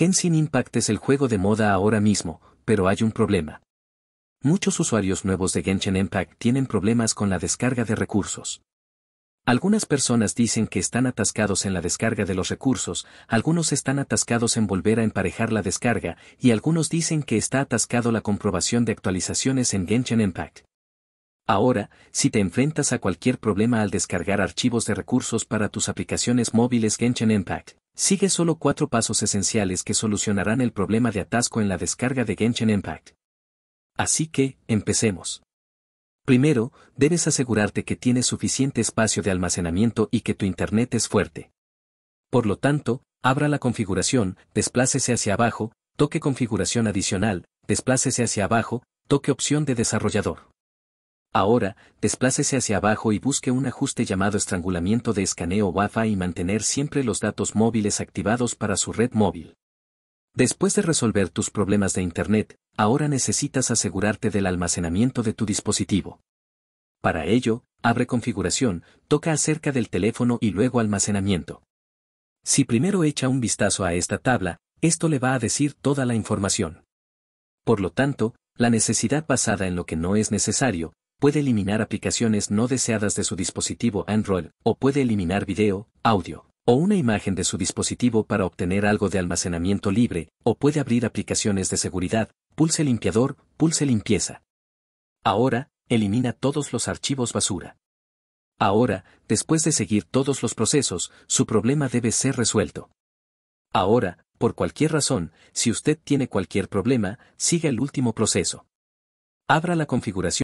Genshin Impact es el juego de moda ahora mismo, pero hay un problema. Muchos usuarios nuevos de Genshin Impact tienen problemas con la descarga de recursos. Algunas personas dicen que están atascados en la descarga de los recursos, algunos están atascados en volver a emparejar la descarga y algunos dicen que está atascado la comprobación de actualizaciones en Genshin Impact. Ahora, si te enfrentas a cualquier problema al descargar archivos de recursos para tus aplicaciones móviles Genshin Impact, Sigue solo cuatro pasos esenciales que solucionarán el problema de atasco en la descarga de Genshin Impact. Así que, empecemos. Primero, debes asegurarte que tienes suficiente espacio de almacenamiento y que tu Internet es fuerte. Por lo tanto, abra la configuración, desplácese hacia abajo, toque configuración adicional, desplácese hacia abajo, toque opción de desarrollador. Ahora, desplácese hacia abajo y busque un ajuste llamado estrangulamiento de escaneo WAFA y mantener siempre los datos móviles activados para su red móvil. Después de resolver tus problemas de Internet, ahora necesitas asegurarte del almacenamiento de tu dispositivo. Para ello, abre Configuración, toca acerca del teléfono y luego Almacenamiento. Si primero echa un vistazo a esta tabla, esto le va a decir toda la información. Por lo tanto, la necesidad basada en lo que no es necesario, puede eliminar aplicaciones no deseadas de su dispositivo Android, o puede eliminar video, audio, o una imagen de su dispositivo para obtener algo de almacenamiento libre, o puede abrir aplicaciones de seguridad, pulse limpiador, pulse limpieza. Ahora, elimina todos los archivos basura. Ahora, después de seguir todos los procesos, su problema debe ser resuelto. Ahora, por cualquier razón, si usted tiene cualquier problema, siga el último proceso. Abra la configuración.